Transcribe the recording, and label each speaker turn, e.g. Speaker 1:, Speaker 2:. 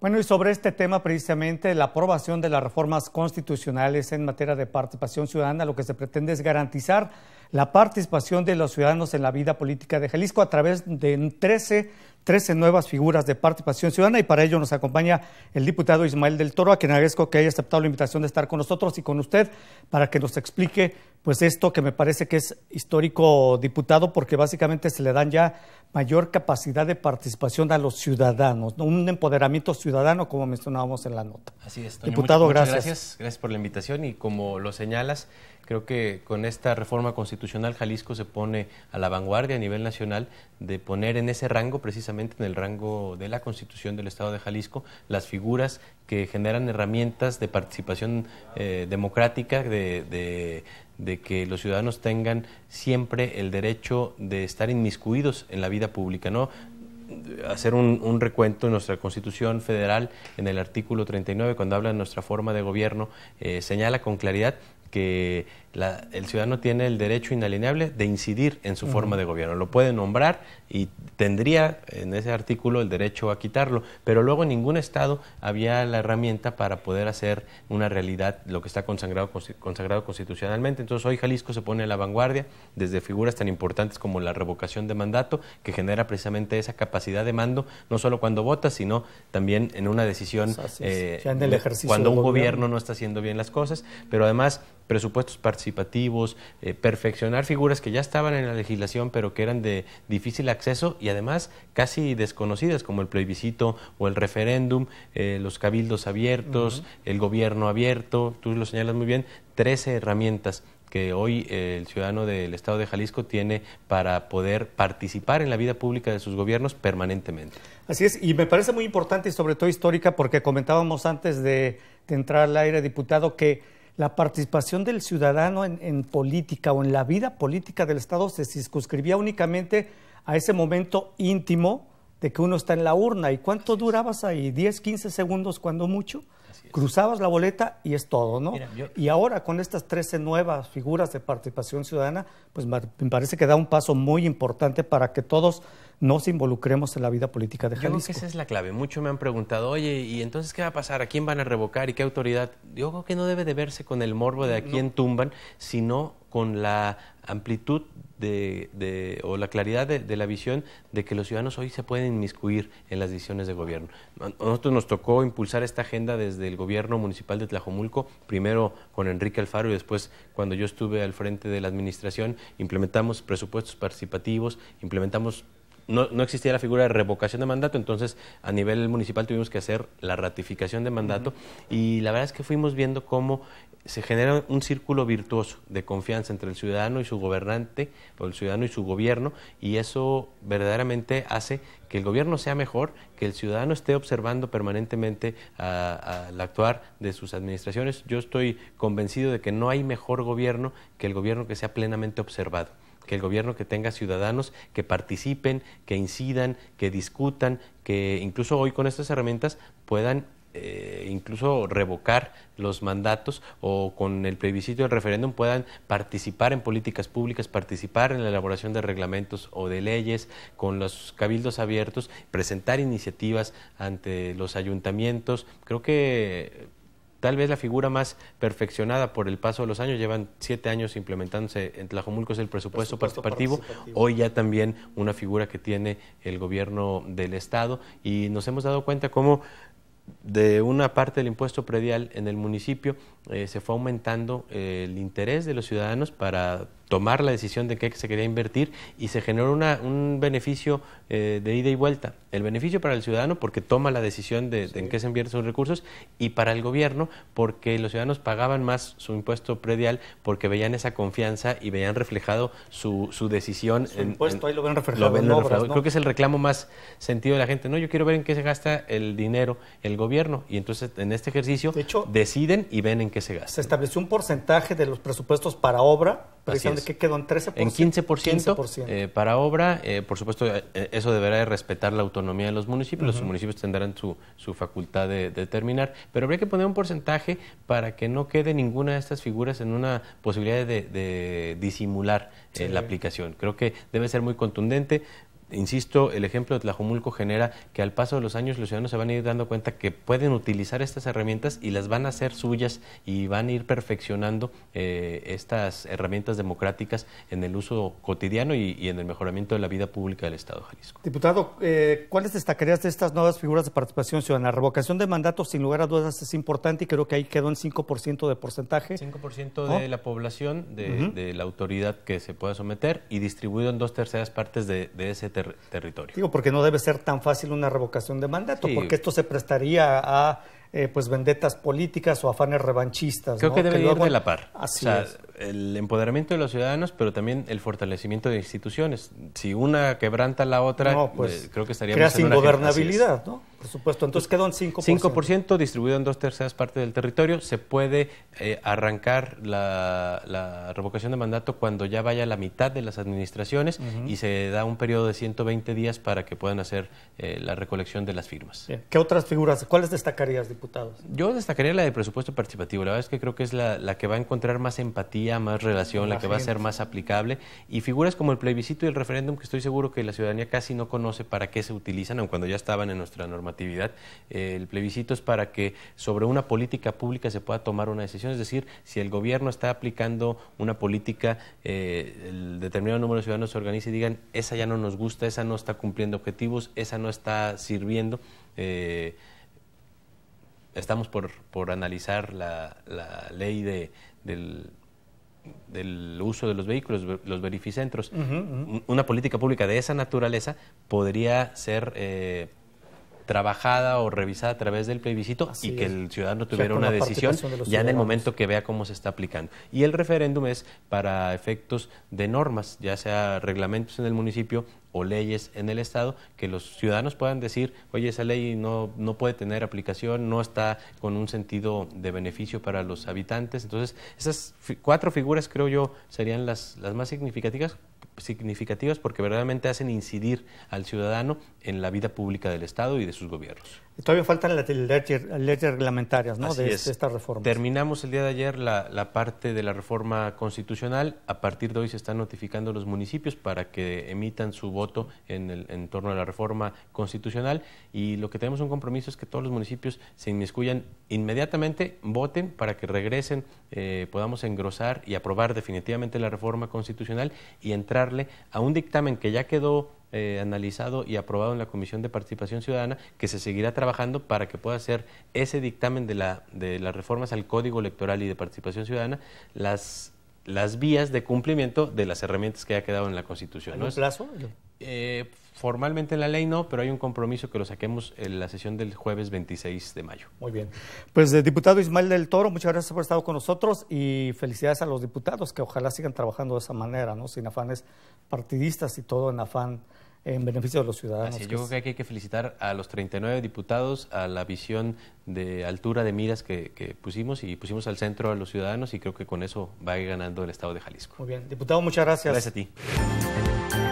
Speaker 1: Bueno, y sobre este tema precisamente, la aprobación de las reformas constitucionales en materia de participación ciudadana, lo que se pretende es garantizar la participación de los ciudadanos en la vida política de Jalisco a través de 13, nuevas figuras de participación ciudadana y para ello nos acompaña el diputado Ismael del Toro, a quien agradezco que haya aceptado la invitación de estar con nosotros y con usted para que nos explique pues esto que me parece que es histórico diputado porque básicamente se le dan ya mayor capacidad de participación a los ciudadanos, un empoderamiento ciudadano como mencionábamos en la nota. Así es. diputado, gracias.
Speaker 2: Gracias por la invitación y como lo señalas, Creo que con esta reforma constitucional Jalisco se pone a la vanguardia a nivel nacional de poner en ese rango, precisamente en el rango de la Constitución del Estado de Jalisco, las figuras que generan herramientas de participación eh, democrática, de, que los ciudadanos tengan siempre el derecho de estar inmiscuidos en la vida pública, ¿no? hacer un, recuento en nuestra Constitución Federal, en el artículo 39, cuando habla de nuestra forma de gobierno, eh, señala con claridad que el ciudadano tiene el derecho inalienable de incidir en su forma de gobierno. Lo puede nombrar y tendría en ese artículo el derecho a quitarlo, pero luego en ningún Estado había la herramienta para poder hacer una realidad lo que está consagrado, consagrado constitucionalmente. Entonces hoy Jalisco se pone a la vanguardia desde figuras tan importantes como la revocación de mandato, que genera precisamente esa capacidad de mando, no solo cuando vota, sino también en una decisión, pues eh, cuando un gobierno. gobierno no está haciendo bien las cosas, pero además presupuestos participativos, eh, perfeccionar figuras que ya estaban en la legislación pero que eran de difícil acceso y además casi desconocidas como el plebiscito o el referéndum, eh, los cabildos abiertos, el gobierno abierto, tú lo señalas muy bien, 13 herramientas que hoy eh, el ciudadano del Estado de Jalisco tiene para poder participar en la vida pública de sus gobiernos permanentemente.
Speaker 1: Así es, y me parece muy importante y sobre todo histórica porque comentábamos antes de entrar al aire, diputado, que la participación del ciudadano en, política o en la vida política del Estado se circunscribía únicamente a ese momento íntimo de que uno está en la urna. ¿Y cuánto durabas ahí? ¿10, 15 segundos cuando mucho? Cruzabas la boleta y es todo, ¿no? Y ahora con estas 13 nuevas figuras de participación ciudadana, pues me parece que da un paso muy importante para que todos nos involucremos en la vida política de Jalisco. Yo creo que esa
Speaker 2: es la clave. Muchos me han preguntado, oye, ¿y entonces qué va a pasar? ¿A quién van a revocar y qué autoridad? Yo creo que no debe de verse con el morbo de a quién tumban, sino con la amplitud de, o la claridad de, la visión de que los ciudadanos hoy se pueden inmiscuir en las decisiones de gobierno. A nosotros nos tocó impulsar esta agenda desde el gobierno municipal de Tlajomulco, primero con Enrique Alfaro y después cuando yo estuve al frente de la administración, implementamos presupuestos participativos, implementamos no, existía la figura de revocación de mandato, entonces a nivel municipal tuvimos que hacer la ratificación de mandato y la verdad es que fuimos viendo cómo se genera un círculo virtuoso de confianza entre el ciudadano y su gobernante, o el ciudadano y su gobierno, y eso verdaderamente hace que el gobierno sea mejor, que el ciudadano esté observando permanentemente al actuar de sus administraciones. Yo estoy convencido de que no hay mejor gobierno que el gobierno que sea plenamente observado que el gobierno que tenga ciudadanos que participen, que incidan, que discutan, que incluso hoy con estas herramientas puedan eh, incluso revocar los mandatos o con el plebiscito del referéndum puedan participar en políticas públicas, participar en la elaboración de reglamentos o de leyes, con los cabildos abiertos, presentar iniciativas ante los ayuntamientos. Creo que tal vez la figura más perfeccionada por el paso de los años. Llevan siete años implementándose en Tlajomulco, es el presupuesto, participativo. Hoy ya también una figura que tiene el gobierno del Estado. Y nos hemos dado cuenta cómo de una parte del impuesto predial en el municipio eh, se fue aumentando eh, el interés de los ciudadanos para tomar la decisión de qué se quería invertir y se generó una, un beneficio eh, de ida y vuelta. El beneficio para el ciudadano porque toma la decisión de, en qué se invierten sus recursos y para el gobierno porque los ciudadanos pagaban más su impuesto predial porque veían esa confianza y veían reflejado su, decisión. Su impuesto, ahí lo ven reflejado. en Creo que es el reclamo más sentido de la gente. No, yo quiero ver en qué se gasta el dinero el gobierno y entonces en este ejercicio deciden y ven en qué se gasta.
Speaker 1: Se estableció un porcentaje de los presupuestos para obra precisamente quedó en 13%. En 15%,
Speaker 2: eh, para obra. Eh, por supuesto, eh, eso deberá de respetar la autonomía de los municipios. Los municipios tendrán su, su facultad de, determinar, pero habría que poner un porcentaje para que no quede ninguna de estas figuras en una posibilidad de, disimular la aplicación. Creo que debe ser muy contundente insisto, el ejemplo de Tlajomulco genera que al paso de los años los ciudadanos se van a ir dando cuenta que pueden utilizar estas herramientas y las van a hacer suyas y van a ir perfeccionando eh, estas herramientas democráticas en el uso cotidiano y, en el mejoramiento de la vida pública del Estado de Jalisco.
Speaker 1: Diputado, eh, ¿cuáles destacarías de estas nuevas figuras de participación ciudadana? La revocación de mandatos, sin lugar a dudas, es importante y creo que ahí quedó en 5% de porcentaje. 5% de
Speaker 2: la población, de, la autoridad que se pueda someter y distribuido en dos terceras partes de, de ese territorio.
Speaker 1: Digo, porque no debe ser tan fácil una revocación de mandato, porque esto se prestaría a eh, pues vendetas políticas o afanes revanchistas. Creo que debe ir de la par.
Speaker 2: Así o sea, el empoderamiento de los ciudadanos, pero también el fortalecimiento de instituciones. Si una quebranta la otra, eh, pues, creo que estaría sin gobernabilidad,
Speaker 1: ¿no? Por supuesto. Entonces quedó en 5%.
Speaker 2: 5% distribuido en dos terceras partes del territorio. Se puede eh, arrancar la, revocación de mandato cuando ya vaya la mitad de las administraciones y se da un periodo de 120 días para que puedan hacer la recolección de las firmas.
Speaker 1: ¿Qué otras figuras, cuáles destacarías,
Speaker 2: yo destacaría la de presupuesto participativo. La verdad es que creo que es la, que va a encontrar más empatía, más relación, la, que va a ser más aplicable. Y figuras como el plebiscito y el referéndum, que estoy seguro que la ciudadanía casi no conoce para qué se utilizan, aun cuando ya estaban en nuestra normatividad. Eh, el plebiscito es para que sobre una política pública se pueda tomar una decisión. Es decir, si el gobierno está aplicando una política, eh, el determinado número de ciudadanos se organiza y digan, esa ya no nos gusta, esa no está cumpliendo objetivos, esa no está sirviendo. Eh, estamos por, por analizar la, ley de, del, uso de los vehículos, los verificentros. Una política pública de esa naturaleza podría ser eh, trabajada o revisada a través del plebiscito y que el ciudadano tuviera una decisión ya en el momento que vea cómo se está aplicando. Y el referéndum es para efectos de normas, ya sea reglamentos en el municipio o leyes en el Estado que los ciudadanos puedan decir, oye, esa ley no, no puede tener aplicación, no está con un sentido de beneficio para los habitantes. Entonces, esas cuatro figuras creo yo serían las, las más significativas, significativas porque verdaderamente hacen incidir al ciudadano en la vida pública del Estado y de sus gobiernos.
Speaker 1: todavía faltan las leyes, reglamentarias de, estas reformas. esta reforma.
Speaker 2: Terminamos el día de ayer la, la, parte de la reforma constitucional. A partir de hoy se están notificando los municipios para que emitan su voto voto en el en torno a la reforma constitucional y lo que tenemos un compromiso es que todos los municipios se inmiscuyan inmediatamente, voten para que regresen, eh, podamos engrosar y aprobar definitivamente la reforma constitucional y entrarle a un dictamen que ya quedó eh, analizado y aprobado en la Comisión de Participación Ciudadana, que se seguirá trabajando para que pueda ser ese dictamen de, la, de las reformas al Código Electoral y de Participación Ciudadana, las, las vías de cumplimiento de las herramientas que ha quedado en la Constitución. ¿no? plazo? Eh, formalmente en la ley no, pero hay un compromiso que lo saquemos en la sesión del jueves 26 de mayo.
Speaker 1: Muy bien. Pues eh, diputado Ismael del Toro, muchas gracias por estar con nosotros y felicidades a los diputados que ojalá sigan trabajando de esa manera, ¿no? Sin afanes partidistas y todo en afán en beneficio de los ciudadanos. yo creo
Speaker 2: que hay que felicitar a los 39 diputados, a la visión de altura de miras que, que, pusimos y pusimos al centro a los ciudadanos y creo que con eso va a ir ganando el Estado de Jalisco. Muy bien, diputado, muchas gracias. Gracias a
Speaker 1: ti.